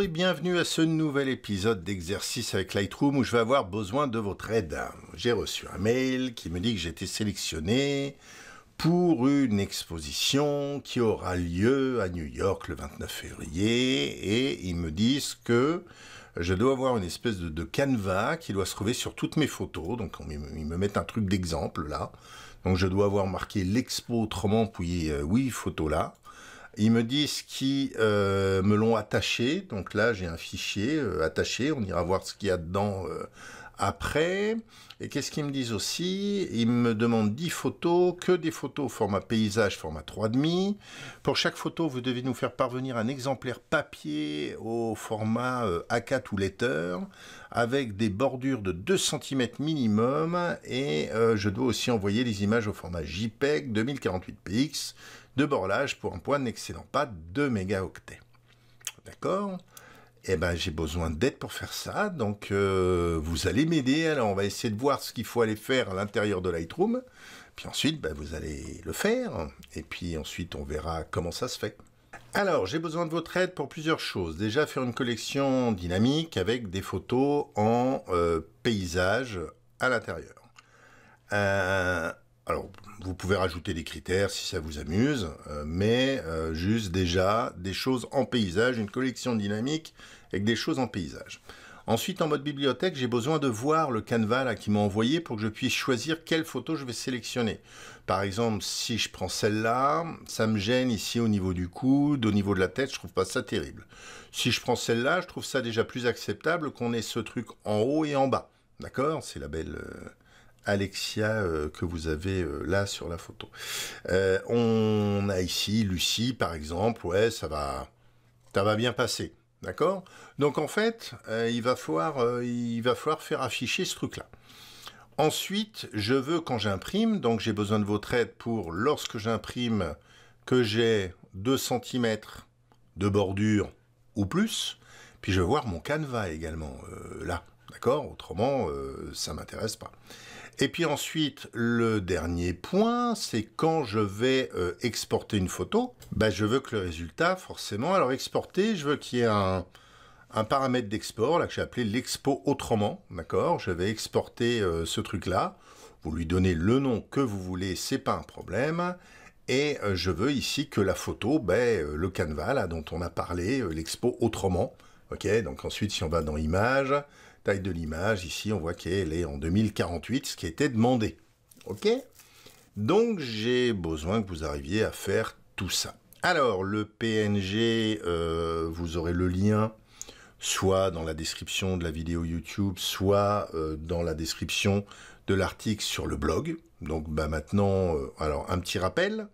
et bienvenue à ce nouvel épisode d'exercice avec Lightroom où je vais avoir besoin de votre aide. J'ai reçu un mail qui me dit que j'ai été sélectionné pour une exposition qui aura lieu à New York le 29 février et ils me disent que je dois avoir une espèce de, canevas qui doit se trouver sur toutes mes photos. Donc ils me mettent un truc d'exemple là. Donc je dois avoir marqué l'expo autrement puis euh, oui photo là. Ils me disent qui euh, me l'ont attaché. Donc là, j'ai un fichier euh, attaché. On ira voir ce qu'il y a dedans euh, après. Et qu'est-ce qu'ils me disent aussi Ils me demandent 10 photos, que des photos format paysage, format 3,5. Pour chaque photo, vous devez nous faire parvenir un exemplaire papier au format euh, A4 ou letter, avec des bordures de 2 cm minimum. Et euh, je dois aussi envoyer les images au format JPEG 2048px de bordage pour un poids n'excédant pas 2 mégaoctets. D'accord eh ben, j'ai besoin d'aide pour faire ça, donc euh, vous allez m'aider. Alors, on va essayer de voir ce qu'il faut aller faire à l'intérieur de Lightroom. Puis ensuite, ben, vous allez le faire. Et puis ensuite, on verra comment ça se fait. Alors, j'ai besoin de votre aide pour plusieurs choses. Déjà, faire une collection dynamique avec des photos en euh, paysage à l'intérieur. Euh, alors, vous pouvez rajouter des critères si ça vous amuse, euh, mais euh, juste déjà des choses en paysage, une collection dynamique avec des choses en paysage. Ensuite, en mode bibliothèque, j'ai besoin de voir le canevas qui m'a envoyé pour que je puisse choisir quelle photo je vais sélectionner. Par exemple, si je prends celle-là, ça me gêne ici au niveau du coude, au niveau de la tête, je trouve pas ça terrible. Si je prends celle-là, je trouve ça déjà plus acceptable qu'on ait ce truc en haut et en bas. D'accord C'est la belle... Euh, Alexia euh, que vous avez euh, là sur la photo. Euh, on a ici Lucie par exemple, ouais, ça va, ça va bien passer, d'accord Donc en fait, il va falloir, il va falloir faire afficher ce truc-là. Ensuite, je veux quand j'imprime, donc j'ai besoin de votre aide pour lorsque j'imprime que j'ai 2 cm de bordure ou plus, puis je vais voir mon canevas également là. D'accord Autrement, euh, ça m'intéresse pas. Et puis ensuite, le dernier point, c'est quand je vais euh, exporter une photo, bah, je veux que le résultat, forcément, alors exporter, je veux qu'il y ait un, paramètre d'export, là que j'ai appelé l'expo autrement, d'accord Je vais exporter euh, ce truc-là, vous lui donnez le nom que vous voulez, c'est pas un problème, et je veux ici que la photo, ben, le canevas dont on a parlé, l'expo autrement, ok Donc ensuite, si on va dans Images, Taille de l'image, ici on voit qu'elle est en 2048, ce qui était demandé. OK Donc j'ai besoin que vous arriviez à faire tout ça. Alors le PNG, euh, vous aurez le lien soit dans la description de la vidéo YouTube, soit euh, dans la description de l'article sur le blog. Donc bah, maintenant, euh, alors un petit rappel.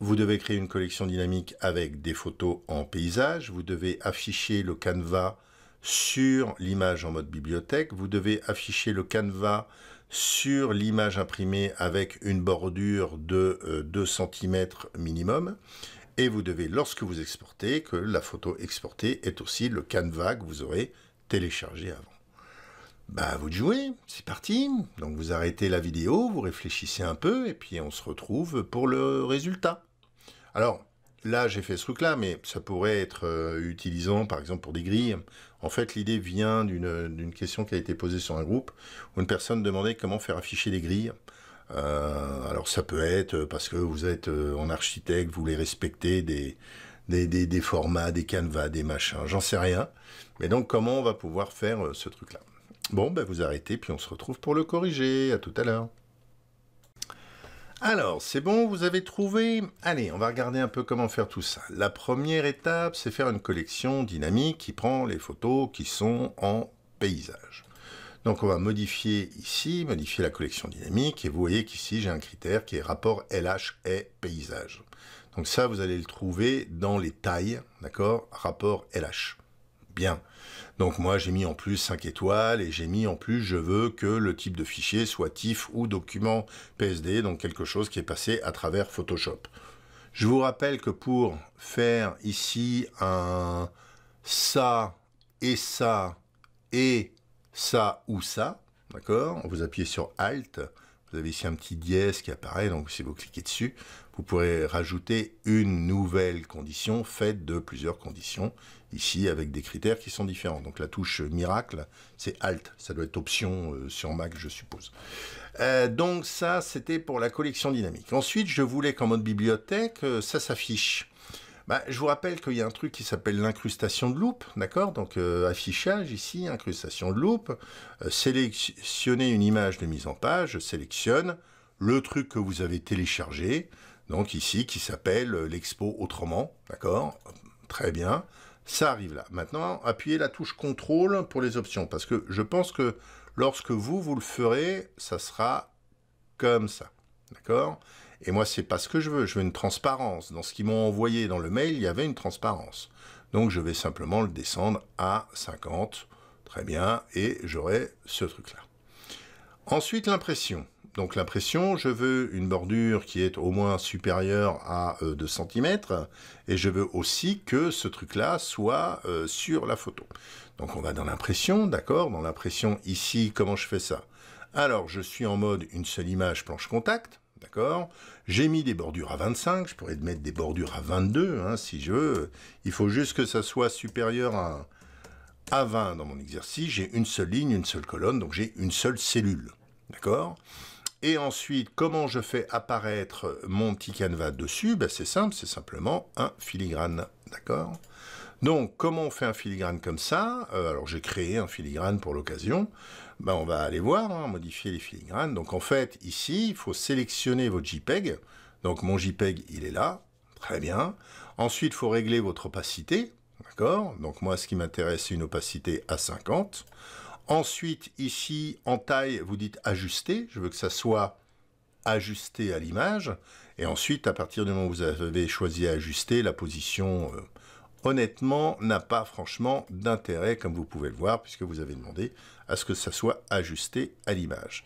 Vous devez créer une collection dynamique avec des photos en paysage. Vous devez afficher le canevas sur l'image en mode bibliothèque, vous devez afficher le canevas sur l'image imprimée avec une bordure de 2 euh, cm minimum. Et vous devez, lorsque vous exportez, que la photo exportée est aussi le canevas que vous aurez téléchargé avant. Bah, vous jouez, c'est parti. Donc vous arrêtez la vidéo, vous réfléchissez un peu, et puis on se retrouve pour le résultat. Alors, là, j'ai fait ce truc-là, mais ça pourrait être euh, utilisant, par exemple, pour des grilles. En fait, l'idée vient d'une question qui a été posée sur un groupe où une personne demandait comment faire afficher des grilles. Euh, alors, ça peut être parce que vous êtes euh, en architecte, vous voulez respecter des, des, des, des formats, des canevas, des machins, j'en sais rien. Mais donc, comment on va pouvoir faire ce truc-là Bon, ben, vous arrêtez, puis on se retrouve pour le corriger. À tout à l'heure. Alors, c'est bon, vous avez trouvé Allez, on va regarder un peu comment faire tout ça. La première étape, c'est faire une collection dynamique qui prend les photos qui sont en paysage. Donc on va modifier ici, modifier la collection dynamique, et vous voyez qu'ici j'ai un critère qui est rapport LH et paysage. Donc ça, vous allez le trouver dans les tailles, d'accord Rapport LH bien. Donc moi j'ai mis en plus 5 étoiles et j'ai mis en plus je veux que le type de fichier soit TIFF ou document PSD, donc quelque chose qui est passé à travers Photoshop. Je vous rappelle que pour faire ici un ça et ça et ça ou ça, d'accord Vous appuyez sur Alt, vous avez ici un petit dièse qui apparaît, donc si vous cliquez dessus, vous pourrez rajouter une nouvelle condition faite de plusieurs conditions, ici avec des critères qui sont différents. Donc la touche miracle, c'est Alt, ça doit être option euh, sur Mac, je suppose. Euh, donc ça, c'était pour la collection dynamique. Ensuite, je voulais qu'en mode bibliothèque, euh, ça s'affiche. Bah, je vous rappelle qu'il y a un truc qui s'appelle l'incrustation de loupe, d'accord Donc euh, affichage ici, incrustation de loupe, euh, sélectionner une image de mise en page, sélectionne le truc que vous avez téléchargé, donc ici qui s'appelle euh, l'expo autrement, d'accord Très bien, ça arrive là. Maintenant, appuyez la touche contrôle pour les options, parce que je pense que lorsque vous, vous le ferez, ça sera comme ça, d'accord et moi, c'est pas ce que je veux. Je veux une transparence. Dans ce qu'ils m'ont envoyé dans le mail, il y avait une transparence. Donc, je vais simplement le descendre à 50. Très bien. Et j'aurai ce truc-là. Ensuite, l'impression. Donc, l'impression, je veux une bordure qui est au moins supérieure à 2 euh, cm. Et je veux aussi que ce truc-là soit euh, sur la photo. Donc, on va dans l'impression. D'accord Dans l'impression, ici, comment je fais ça alors, je suis en mode une seule image planche contact. D'accord J'ai mis des bordures à 25, je pourrais mettre des bordures à 22 hein, si je veux. Il faut juste que ça soit supérieur à, 20 dans mon exercice. J'ai une seule ligne, une seule colonne, donc j'ai une seule cellule. D'accord Et ensuite, comment je fais apparaître mon petit canevas dessus ben, C'est simple, c'est simplement un filigrane. D'accord donc, comment on fait un filigrane comme ça euh, Alors, j'ai créé un filigrane pour l'occasion. Ben, on va aller voir, hein, modifier les filigranes. Donc, en fait, ici, il faut sélectionner votre JPEG. Donc, mon JPEG, il est là. Très bien. Ensuite, il faut régler votre opacité. D'accord Donc, moi, ce qui m'intéresse, c'est une opacité à 50. Ensuite, ici, en taille, vous dites ajuster. Je veux que ça soit ajusté à l'image. Et ensuite, à partir du moment où vous avez choisi ajuster la position... Euh, honnêtement, n'a pas franchement d'intérêt, comme vous pouvez le voir, puisque vous avez demandé à ce que ça soit ajusté à l'image.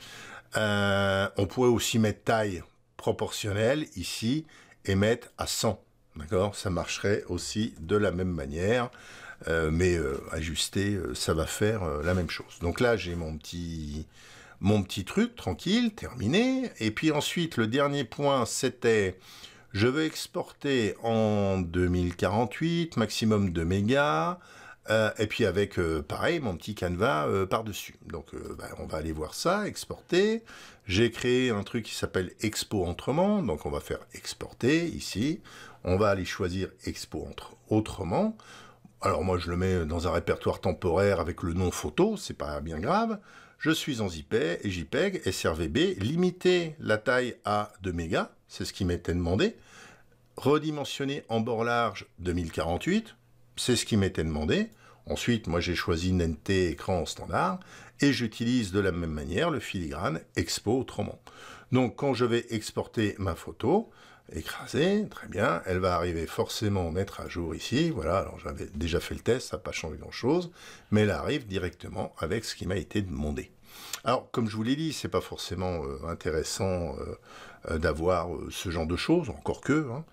Euh, on pourrait aussi mettre taille proportionnelle ici et mettre à 100. D'accord Ça marcherait aussi de la même manière, euh, mais euh, ajuster, ça va faire la même chose. Donc là, j'ai mon petit, mon petit truc tranquille, terminé. Et puis ensuite, le dernier point, c'était je veux exporter en 2048, maximum de mégas, euh, et puis avec, euh, pareil, mon petit canevas euh, par-dessus. Donc bah, on va aller voir ça, exporter. J'ai créé un truc qui s'appelle Expo Entrement, donc on va faire exporter ici. On va aller choisir Expo entre Autrement. Alors moi je le mets dans un répertoire temporaire avec le nom photo, c'est pas bien grave. Je suis en JPEG, et JPEG, SRVB, limiter la taille à 2 mégas, c'est ce qui m'était demandé, redimensionner en bord large 2048, c'est ce qui m'était demandé. Ensuite, moi j'ai choisi NT écran standard et j'utilise de la même manière le filigrane Expo autrement. Donc quand je vais exporter ma photo, écrasée, très bien, elle va arriver forcément mettre à jour ici, voilà, alors j'avais déjà fait le test, ça n'a pas changé grand-chose, mais elle arrive directement avec ce qui m'a été demandé. Alors, comme je vous l'ai dit, c'est pas forcément euh, intéressant euh, euh, d'avoir ce genre de choses, encore que. Hein.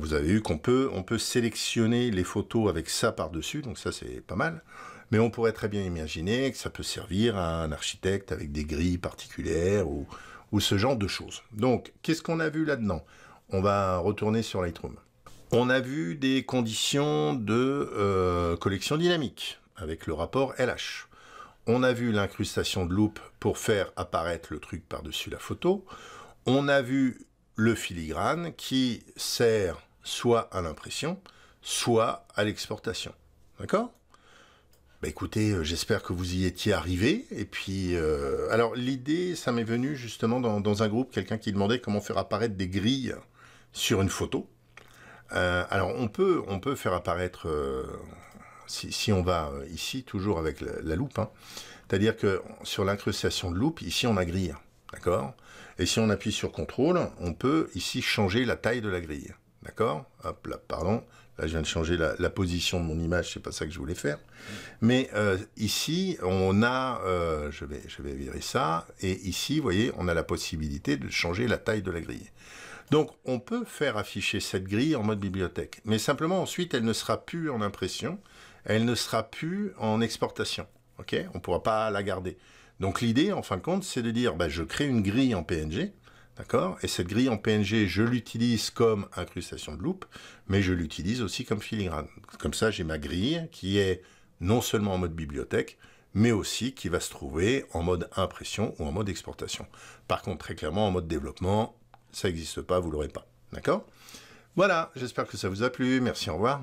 vous avez vu qu'on peut, on peut sélectionner les photos avec ça par-dessus, donc ça c'est pas mal. Mais on pourrait très bien imaginer que ça peut servir à un architecte avec des grilles particulières ou ce genre de choses. Donc, qu'est-ce qu'on a vu là-dedans on va retourner sur Lightroom. On a vu des conditions de euh, collection dynamique avec le rapport LH. On a vu l'incrustation de loupe pour faire apparaître le truc par-dessus la photo. On a vu le filigrane qui sert soit à l'impression, soit à l'exportation. D'accord bah, écoutez, euh, j'espère que vous y étiez arrivé. Et puis, euh, alors l'idée, ça m'est venu justement dans un groupe, quelqu'un qui demandait comment faire apparaître des grilles sur une photo. Euh, alors on peut, on peut faire apparaître, euh, si, on va euh, ici, toujours avec la, loupe, hein. c'est-à-dire que sur l'incrustation de loupe, ici on a grille, d'accord Et si on appuie sur contrôle, on peut ici changer la taille de la grille, d'accord Hop là, pardon, là je viens de changer la, position de mon image, c'est pas ça que je voulais faire. Mais ici, on a, je, vais, je vais virer ça, et ici, vous voyez, on a la possibilité de changer la taille de la grille. Donc on peut faire afficher cette grille en mode bibliothèque, mais simplement ensuite elle ne sera plus en impression, elle ne sera plus en exportation. Ok on ne pourra pas la garder. Donc l'idée, en fin de compte, c'est de dire, bah, je crée une grille en PNG, D'accord Et cette grille en PNG, je l'utilise comme incrustation de loupe, mais je l'utilise aussi comme filigrane. Comme ça, j'ai ma grille qui est non seulement en mode bibliothèque, mais aussi qui va se trouver en mode impression ou en mode exportation. Par contre, très clairement, en mode développement, ça n'existe pas, vous l'aurez pas. D'accord Voilà, j'espère que ça vous a plu. Merci, au revoir.